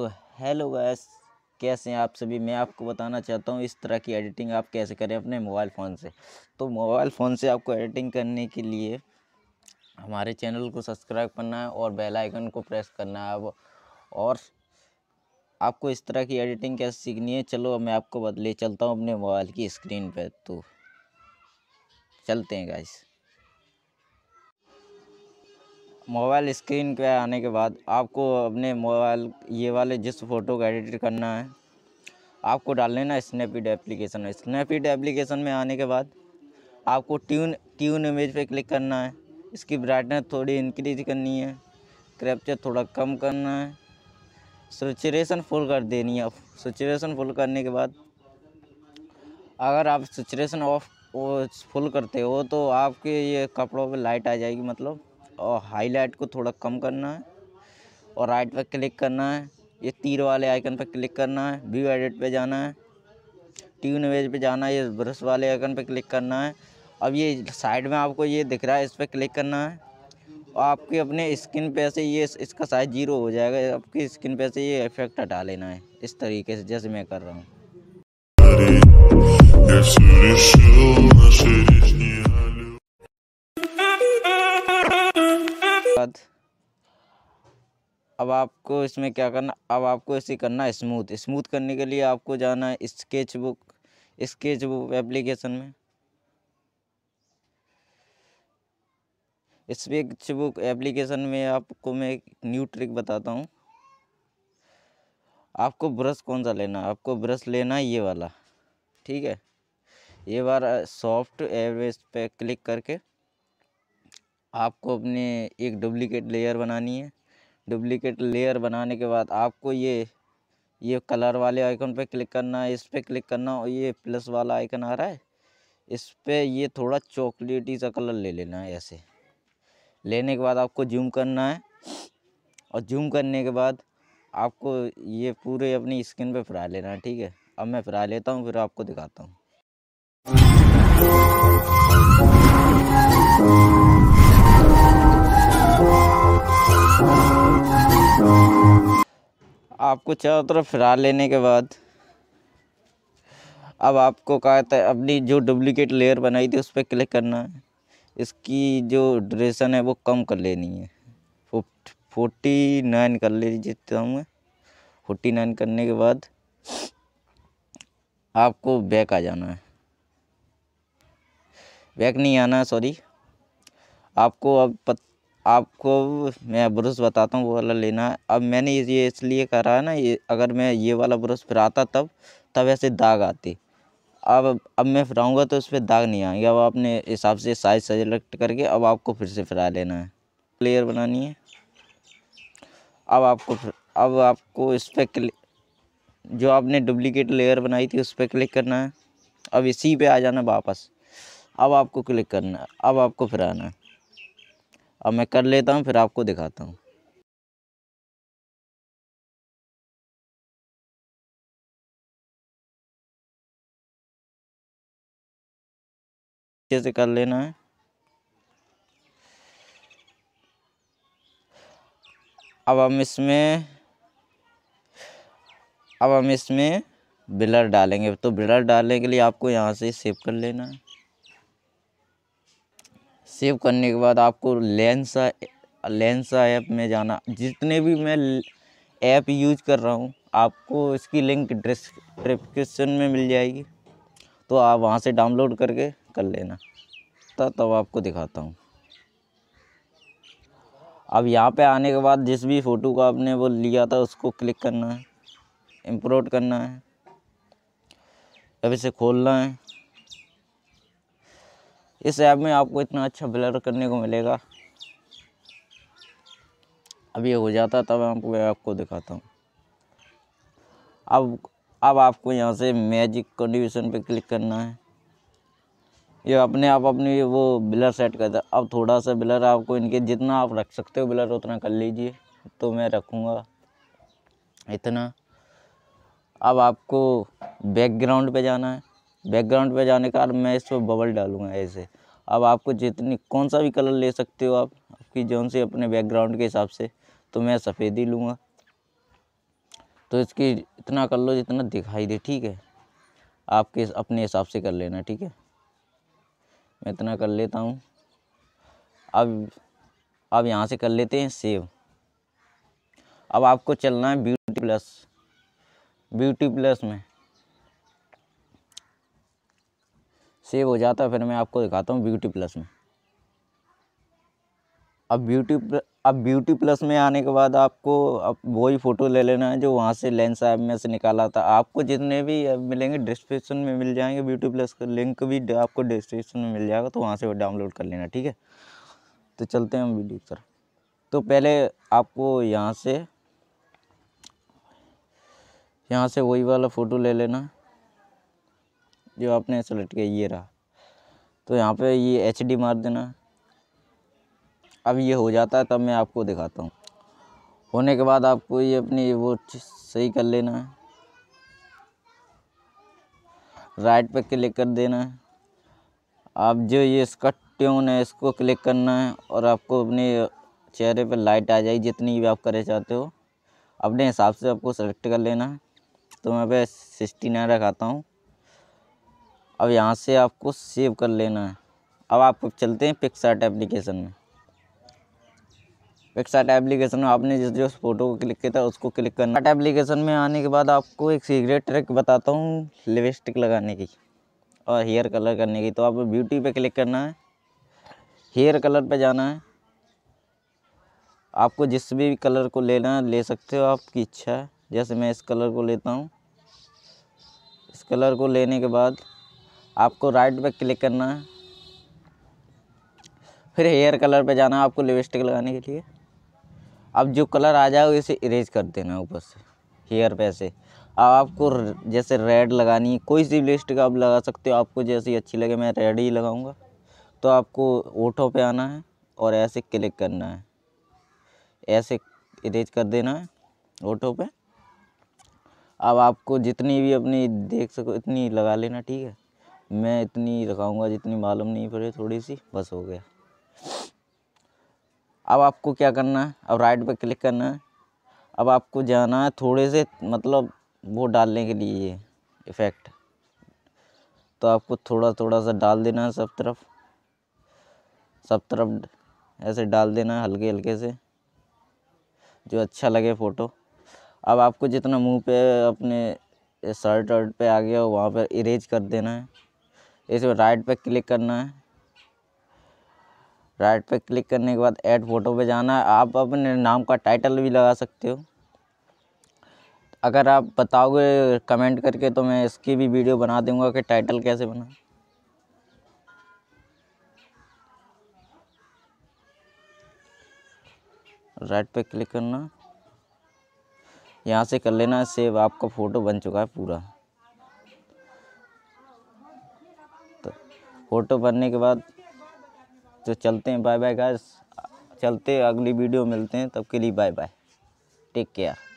तो hello guys कैसे हैं आप सभी मैं आपको बताना चाहता हूँ इस तरह की एडिटिंग आप कैसे करें अपने मोबाइल फ़ोन से तो मोबाइल फ़ोन से आपको एडिटिंग करने के लिए हमारे चैनल को सब्सक्राइब करना है और बेल आइकन को प्रेस करना है अब और आपको इस तरह की एडिटिंग कैसे सीखनी है चलो मैं आपको ले चलता हूँ अपने मोबाइल की स्क्रीन पर तो चलते हैं गैस मोबाइल स्क्रीन पे आने के बाद आपको अपने मोबाइल ये वाले जिस फ़ोटो को एडिट करना है आपको डाल लेना स्नैपीड एप्लीकेशन में स्नैपीड एप्लीकेशन में आने के बाद आपको ट्यून ट्यून इमेज पे क्लिक करना है इसकी ब्राइटनेस थोड़ी इंक्रीज करनी है क्रैप्चर थोड़ा कम करना है सचुरेशन फुल कर देनी है सचुरेशन फुल करने के बाद अगर आप सचुरेशन ऑफ फुल करते हो तो आपके ये कपड़ों पे लाइट आ जाएगी मतलब और हाईलाइट को थोड़ा कम करना है और राइट पर क्लिक करना है ये तीर वाले आइकन पर क्लिक करना है व्यू एडिट पे जाना है ट्यून वेज पे जाना है ये ब्रश वाले आइकन पर क्लिक करना है अब ये साइड में आपको ये दिख रहा है इस पर क्लिक करना है और आपके अपने स्किन पे से ये इसका साइज ज़ीरो हो जाएगा आपकी स्किन पे से ये इफेक्ट हटा लेना है इस तरीके से जैसे मैं कर रहा हूँ अब आपको इसमें क्या करना अब आपको इसे करना स्मूथ स्मूथ करने के लिए आपको जाना है SketchBook SketchBook application में स्केच बुक एप्लीकेशन में आपको मैं एक न्यू ट्रिक बताता हूँ आपको ब्रश कौन सा लेना है आपको ब्रश लेना है ये वाला ठीक है ये बार सॉफ्ट एवरेज पे क्लिक करके आपको अपने एक डुप्लीकेट लेयर बनानी है डुप्लीकेट लेयर बनाने के बाद आपको ये ये कलर वाले आइकन पे क्लिक करना है इस पर क्लिक करना और ये प्लस वाला आइकन आ रहा है इस पर ये थोड़ा चॉकलेटी सा कलर ले लेना है ऐसे लेने के बाद आपको जूम करना है और जूम करने के बाद आपको ये पूरे अपनी स्किन पे फरा लेना है ठीक है अब मैं फरा लेता हूँ फिर आपको दिखाता हूँ आपको चारों तरफ फिरा लेने के बाद अब आपको कहा था अपनी जो डुप्लीकेट लेयर बनाई थी उस पर क्लिक करना है इसकी जो ड्रेसन है वो कम कर लेनी है फोर्टी नाइन कर लीजिए हूँ फोर्टी नाइन करने के बाद आपको बैक आ जाना है बैक नहीं आना सॉरी आपको अब पत आपको मैं ब्रश बताता हूँ वो वाला लेना है अब मैंने ये इसलिए करा है ना ये अगर मैं ये वाला ब्रश फिराता तब तब ऐसे दाग आती अब अब मैं फिराऊँगा तो उस पर दाग नहीं आएंगे अब आपने हिसाब से साइज सेलेक्ट करके अब आपको फिर से फिरा लेना है लेयर बनानी है अब आपको अब आपको इस पर क्लिक जो आपने डुप्लीकेट लेयर बनाई थी उस पर क्लिक करना है अब इसी पे आ जाना वापस अब आपको क्लिक करना है अब आपको फिराना है अब मैं कर लेता हूँ फिर आपको दिखाता हूँ से कर लेना है अब हम इसमें अब हम इसमें ब्लर डालेंगे तो ब्लर डालने के लिए आपको यहाँ से सेव कर लेना है सेव करने के बाद आपको लेंसा लेंसा ऐप में जाना जितने भी मैं ऐप यूज कर रहा हूँ आपको इसकी लिंक डिस्क्रिप्शन में मिल जाएगी तो आप वहाँ से डाउनलोड करके कर लेना तब तब आपको दिखाता हूँ अब यहाँ पे आने के बाद जिस भी फ़ोटो का आपने वो लिया था उसको क्लिक करना है इम्पोर्ट करना है अब इसे खोलना है इस ऐप में आपको इतना अच्छा ब्लर करने को मिलेगा अब ये हो जाता तब आपको मैं आपको दिखाता हूँ अब अब आपको यहाँ से मैजिक कंडीशन पे क्लिक करना है ये अपने आप अपनी वो ब्लर सेट कर दिया अब थोड़ा सा ब्लर आपको इनके जितना आप रख सकते हो ब्लर उतना कर लीजिए तो मैं रखूँगा इतना अब आपको बैकग्राउंड पे जाना है बैकग्राउंड पे जाने का मैं इस पर बबल डालूंगा ऐसे अब आपको जितनी कौन सा भी कलर ले सकते हो आप आपकी जौन से अपने बैकग्राउंड के हिसाब से तो मैं सफ़ेदी लूँगा तो इसकी इतना कर लो जितना दिखाई दे ठीक है आपके अपने हिसाब से कर लेना ठीक है मैं इतना कर लेता हूँ अब अब यहाँ से कर लेते हैं सेव अब आपको चलना है ब्यूटी प्लस ब्यूटी प्लस में सेव हो जाता है फिर मैं आपको दिखाता हूँ ब्यूटी प्लस में अब ब्यूटी अब ब्यूटी प्लस में आने के बाद आपको अब वही फ़ोटो ले लेना है जो वहाँ से लेंस ऐप में से निकाला था आपको जितने भी मिलेंगे डिस्क्रिप्शन में मिल जाएंगे ब्यूटी प्लस का लिंक भी आपको डिस्क्रिप्शन में मिल जाएगा तो वहाँ से वो डाउनलोड कर लेना ठीक है तो चलते हैं हम वीडियो की तो पहले आपको यहाँ से यहाँ से वही वाला फ़ोटो ले लेना जो आपने सेलेक्ट किया ये रहा तो यहाँ पे ये एच डी मार देना अब ये हो जाता है तब मैं आपको दिखाता हूँ होने के बाद आपको ये अपनी वो सही कर लेना है राइट पे क्लिक कर देना है आप जो ये इसका ट्यून है इसको क्लिक करना है और आपको अपने चेहरे पे लाइट आ जाएगी जितनी भी आप करे चाहते हो अपने हिसाब से आपको सेलेक्ट कर लेना है तो मैं पे सिक्सटी नाइन रखाता हूँ अब यहाँ से आपको सेव कर लेना है अब आप चलते हैं पिक्सार्ट एप्लीकेशन में पिक्सार्ट एप्लीकेशन में आपने जिस जो फ़ोटो को क्लिक किया था उसको क्लिक करना पिक्सार्ट एप्लीकेशन में आने के बाद आपको एक सीक्रेट ट्रिक बताता हूँ लिपस्टिक लगाने की और हेयर कलर करने की तो आप ब्यूटी पे क्लिक करना है हेयर कलर पे जाना है आपको जिस भी कलर को लेना है ले सकते हो आपकी इच्छा है जैसे मैं इस कलर को लेता हूँ इस कलर को लेने के बाद आपको राइट पे क्लिक करना है फिर हेयर कलर पे जाना है आपको लिपस्टिक लगाने के लिए अब जो कलर आ जाए उसे इरेज कर देना है ऊपर से हेयर पे ऐसे अब आपको जैसे रेड लगानी है कोई सी लिपस्टिक आप लगा सकते हो आपको जैसी अच्छी लगे मैं रेड ही लगाऊँगा तो आपको ओठों पे आना है और ऐसे क्लिक करना है ऐसे इरेज कर देना है ओठों पर अब आपको जितनी भी अपनी देख सको इतनी लगा लेना ठीक है मैं इतनी लगाऊंगा जितनी मालूम नहीं पड़े थोड़ी सी बस हो गया अब आपको क्या करना है अब राइट पर क्लिक करना है अब आपको जाना है थोड़े से मतलब वो डालने के लिए ये इफ़ेक्ट तो आपको थोड़ा थोड़ा सा डाल देना है सब तरफ सब तरफ ऐसे डाल देना है हल्के हल्के से जो अच्छा लगे फ़ोटो अब आपको जितना मुंह पे अपने शर्ट वर्ट पर आ गया हो वहाँ पर इरेज कर देना है इस राइट पे क्लिक करना है राइट पे क्लिक करने के बाद ऐड फोटो पे जाना है आप अपने नाम का टाइटल भी लगा सकते हो अगर आप बताओगे कमेंट करके तो मैं इसकी भी वीडियो बना दूंगा कि टाइटल कैसे बना राइट पे क्लिक करना यहाँ से कर लेना सेव आपका फ़ोटो बन चुका है पूरा फ़ोटो भरने के बाद तो चलते हैं बाय बाय गाइस चलते अगली वीडियो मिलते हैं तब के लिए बाय बाय टेक केयर